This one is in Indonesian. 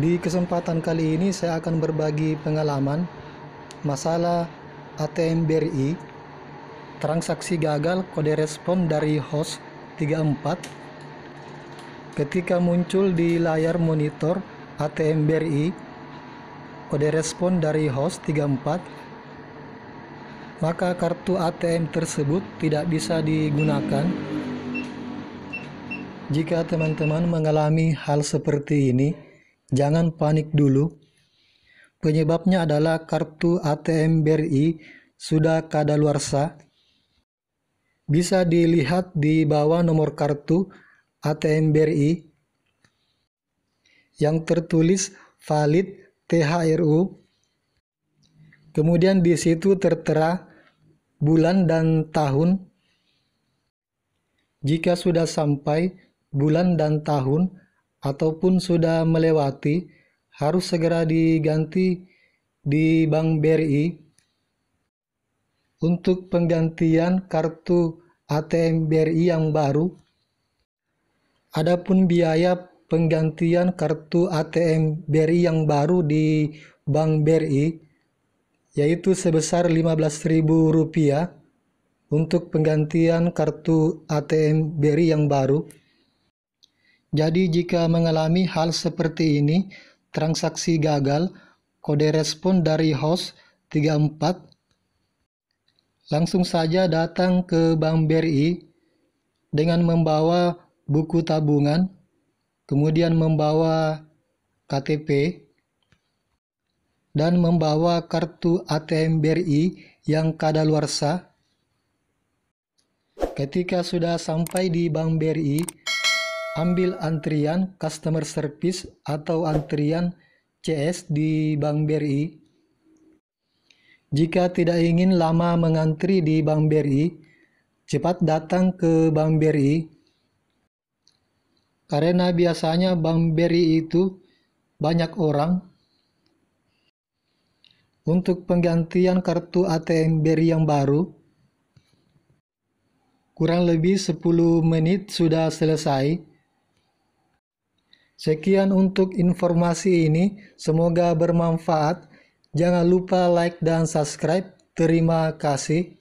Di kesempatan kali ini saya akan berbagi pengalaman masalah ATM BRI transaksi gagal kode respon dari host 34 ketika muncul di layar monitor ATM BRI kode respon dari host 34 maka kartu ATM tersebut tidak bisa digunakan. Jika teman-teman mengalami hal seperti ini, Jangan panik dulu. Penyebabnya adalah kartu ATM BRI sudah kadaluarsa. Bisa dilihat di bawah nomor kartu ATM BRI yang tertulis valid THRU. Kemudian di situ tertera bulan dan tahun. Jika sudah sampai bulan dan tahun, ataupun sudah melewati harus segera diganti di Bank BRI. Untuk penggantian kartu ATM BRI yang baru, adapun biaya penggantian kartu ATM BRI yang baru di Bank BRI yaitu sebesar Rp15.000 untuk penggantian kartu ATM BRI yang baru. Jadi jika mengalami hal seperti ini, transaksi gagal, kode respon dari host 34 langsung saja datang ke Bank BRI dengan membawa buku tabungan, kemudian membawa KTP, dan membawa kartu ATM BRI yang kadaluarsa. Ketika sudah sampai di Bank BRI, ambil antrian customer service atau antrian CS di Bank BRI. Jika tidak ingin lama mengantri di Bank BRI, cepat datang ke Bank BRI. Karena biasanya Bank BRI itu banyak orang. Untuk penggantian kartu ATM BRI yang baru, kurang lebih 10 menit sudah selesai. Sekian untuk informasi ini, semoga bermanfaat. Jangan lupa like dan subscribe. Terima kasih.